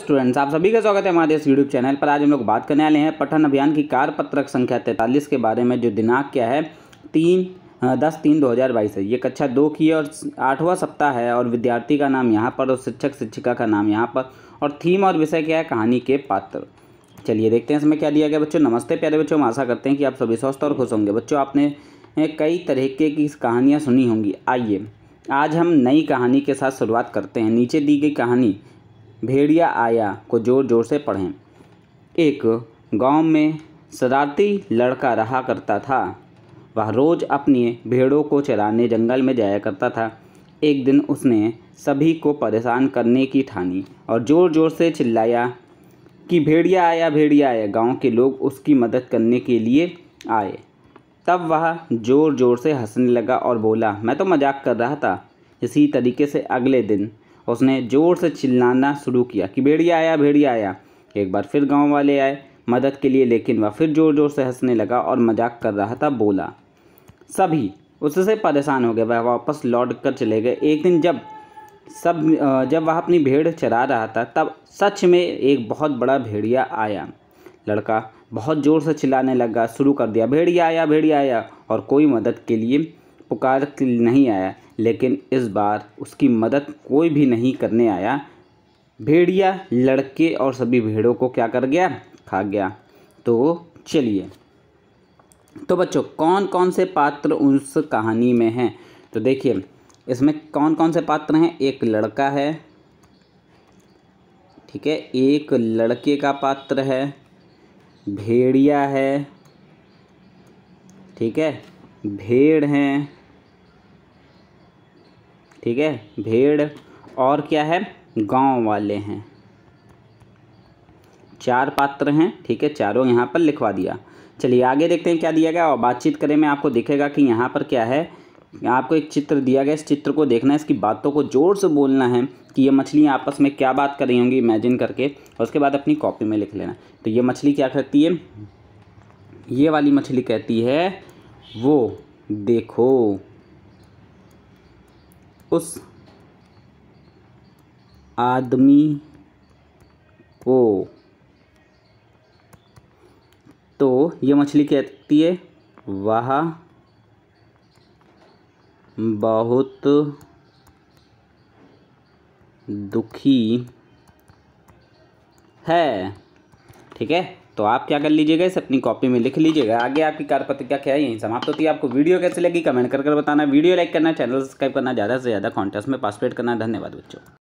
students आप सभी का स्वागत है हमारे इस यूट्यूब चैनल पर आज हम लोग बात करने वाले हैं पठन अभियान की कार पत्रक संख्या तैंतालीस के बारे में जो दिनांक क्या है तीन दस तीन दो हज़ार बाईस है ये कक्षा दो की है और आठवां सप्ताह है और विद्यार्थी का नाम यहाँ पर और शिक्षक शिक्षिका का नाम यहाँ पर और थीम और विषय क्या है कहानी के पात्र चलिए देखते हैं इसमें क्या दिया गया बच्चों नमस्ते प्यारे बच्चों हम आशा करते हैं कि आप सभी स्वस्थ और खुश होंगे बच्चों आपने कई तरीके की कहानियाँ सुनी होंगी आइए आज हम नई कहानी के साथ शुरुआत करते हैं नीचे दी गई कहानी भेड़िया आया को ज़ोर ज़ोर से पढ़ें एक गांव में शरारती लड़का रहा करता था वह रोज़ अपनी भेड़ों को चराने जंगल में जाया करता था एक दिन उसने सभी को परेशान करने की ठानी और ज़ोर ज़ोर से चिल्लाया कि भेड़िया आया भेड़िया आया गांव के लोग उसकी मदद करने के लिए आए तब वह ज़ोर ज़ोर से हंसने लगा और बोला मैं तो मजाक कर रहा था इसी तरीके से अगले दिन उसने ज़ोर से चिल्लाना शुरू किया कि भेड़िया आया भेड़िया आया एक बार फिर गांव वाले आए मदद के लिए लेकिन वह फिर ज़ोर ज़ोर से हंसने लगा और मजाक कर रहा था बोला सभी उससे परेशान हो गए वह वापस लौट कर चले गए एक दिन जब सब जब वह अपनी भेड़ चरा रहा था तब सच में एक बहुत बड़ा भेड़िया आया लड़का बहुत ज़ोर से चिल्लाने लगा शुरू कर दिया भेड़िया आया भेड़िया आया और कोई मदद के लिए पुकार नहीं आया लेकिन इस बार उसकी मदद कोई भी नहीं करने आया भेड़िया लड़के और सभी भेड़ों को क्या कर गया खा गया तो चलिए तो बच्चों कौन कौन से पात्र उस कहानी में हैं तो देखिए इसमें कौन कौन से पात्र हैं एक लड़का है ठीक है एक लड़के का पात्र है भेड़िया है ठीक है भेड़ हैं ठीक है भेड़ और क्या है गांव वाले हैं चार पात्र हैं ठीक है चारों यहाँ पर लिखवा दिया चलिए आगे देखते हैं क्या दिया गया और बातचीत करें में आपको दिखेगा कि यहाँ पर क्या है आपको एक चित्र दिया गया इस चित्र को देखना है इसकी बातों को ज़ोर से बोलना है कि ये मछलियाँ आपस में क्या बात कर रही होंगी इमेजिन करके और उसके बाद अपनी कॉपी में लिख लेना तो ये मछली क्या करती है ये वाली मछली कहती है वो देखो उस आदमी को तो ये मछली कहती है वह बहुत दुखी है ठीक है तो आप क्या कर लीजिएगा इसे अपनी कॉपी में लिख लीजिएगा आगे आपकी कार्यपत्रिका क्या है यहीं समाप्त तो होती है आपको वीडियो कैसे लगी कमेंट कर बताना वीडियो लाइक करना चैनल सब्सक्राइब करना ज़्यादा से ज़्यादा कॉन्टेस्ट में पार्टिसिपेट करना धन्यवाद बच्चों